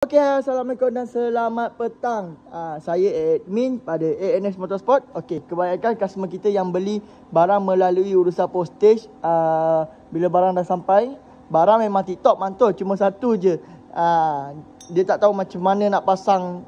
Okay, assalamualaikum dan selamat petang. Uh, saya admin pada ANS Motorsport. Okay, kebanyakan customer kita yang beli barang melalui urusan postage uh, bila barang dah sampai, barang memang tip top mantul cuma satu je. Uh, dia tak tahu macam mana nak pasang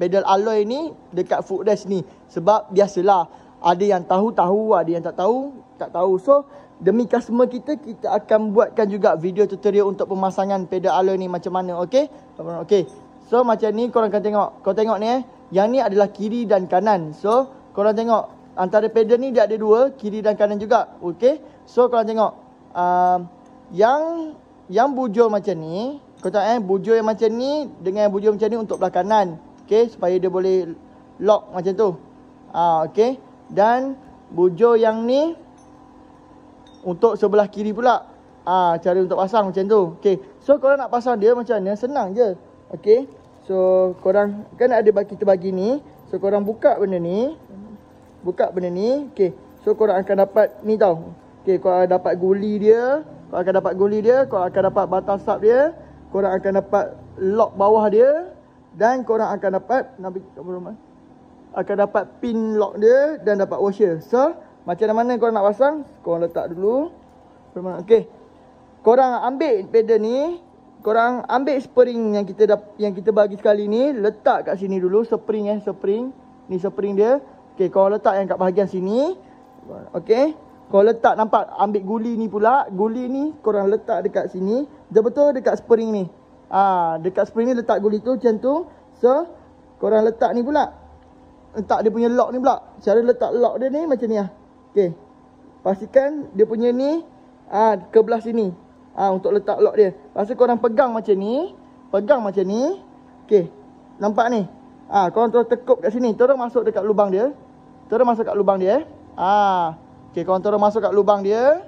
pedal alloy ni dekat footrest ni sebab biasalah ada yang tahu-tahu, ada yang tak tahu, tak tahu. So, demi customer kita, kita akan buatkan juga video tutorial untuk pemasangan pedal alloy ni macam mana, okay? Okay, So, macam ni korang akan tengok. Kau tengok ni eh. Yang ni adalah kiri dan kanan. So, korang tengok. Antara pedal ni dia ada dua, kiri dan kanan juga, okey? So, korang tengok. Uh, yang yang bujur macam ni, kau tahu eh, bujur yang macam ni dengan bujur macam ni untuk belah kanan. Okey, supaya dia boleh lock macam tu. Ah, uh, okey. Dan bujo yang ni untuk sebelah kiri pula. Ah cari untuk pasang macam tu. Okey. So kalau nak pasang dia macam ni senang je. Okey. So korang kan ada bagi tu bagi ni. So korang buka benda ni. Buka benda ni. Okey. So korang akan dapat ni tau. Okey, korang akan dapat guli dia. Korang akan dapat guli dia, korang akan dapat batang sub dia. Korang akan dapat lock bawah dia dan korang akan dapat nampak rumah akan dapat pin lock dia dan dapat washer. So, macam mana korang nak pasang, korang letak dulu. Okay. Korang ambil pedal ni, korang ambil spring yang kita dah, yang kita bagi sekali ni, letak kat sini dulu, spring eh, spring. Ni spring dia. Okay, korang letak yang kat bahagian sini. Okay. Kau letak, nampak, ambil guli ni pula. Guli ni korang letak dekat sini. Dia betul dekat spring ni. Ah, dekat spring ni letak guli tu macam tu. So, korang letak ni pula letak dia punya lock ni pula. Cara letak lock dia ni macam ni ah. Okey. Pastikan dia punya ni ah ke belah sini. Ah untuk letak lock dia. Pasal kau orang pegang macam ni, pegang macam ni. Okey. Nampak ni. Ah kau orang terus tekuk kat sini. Terus masuk dekat lubang dia. Terus masuk kat lubang dia eh. Ah. Okey, kau orang terus masuk kat lubang dia.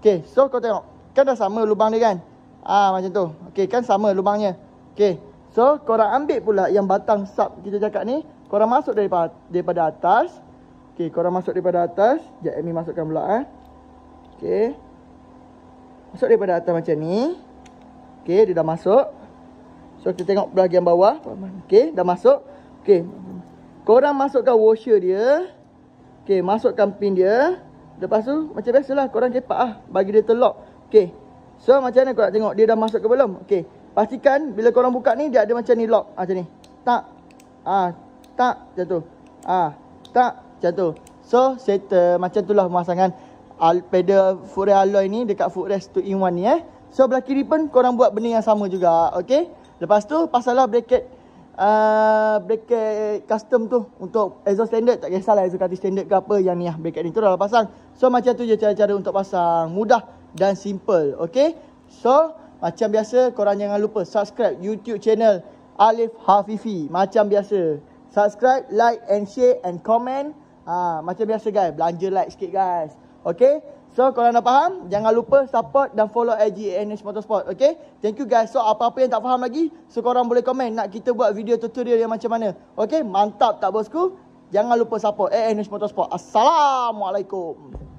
Okey, so kau tengok. Kan dah sama lubang dia kan? Ah macam tu. Okey, kan sama lubangnya. Okey. So kau orang ambil pula yang batang sap kita cakap ni korang masuk daripada daripada atas. Okey, korang masuk daripada atas. Jap Amy masukkan pula eh. Okey. Masuk daripada atas macam ni. Okey, dia dah masuk. So kita tengok bahagian bawah. Okey, dah masuk. Okey. Korang masukkan washer dia. Okey, masukkan pin dia. Lepas tu macam biasalah korang cepat ah bagi dia terlock. Okey. So macam mana korang tengok dia dah masuk ke belum? Okey. Pastikan bila korang buka ni dia ada macam ni lock ah, macam ni. Tak. Ah, tak jatuh. Ah, ha, tak jatuh. So settle macam itulah pemasangan al pedal Fure alloy ni dekat footrest 2 in 1 ni eh. So belah kiri pun korang buat benda yang sama juga, okey? Lepas tu pasanglah bracket uh, bracket custom tu untuk exhaust standard tak kisahlah exhaust kati standard ke apa yang ni ah bracket ni tu dah pasang. So macam tu je cara-cara untuk pasang. Mudah dan simple, okay. So macam biasa korang jangan lupa subscribe YouTube channel Alif Hafifi macam biasa subscribe, like and share and comment. Ha, macam biasa guys, belanja like sikit guys. Okay? So, korang dah faham? Jangan lupa support dan follow IG ANH Motorsport. Okay? Thank you guys. So, apa-apa yang tak faham lagi, so korang boleh komen nak kita buat video tutorial yang macam mana. Okay? Mantap tak bosku? Jangan lupa support ANH Motorsport. Assalamualaikum.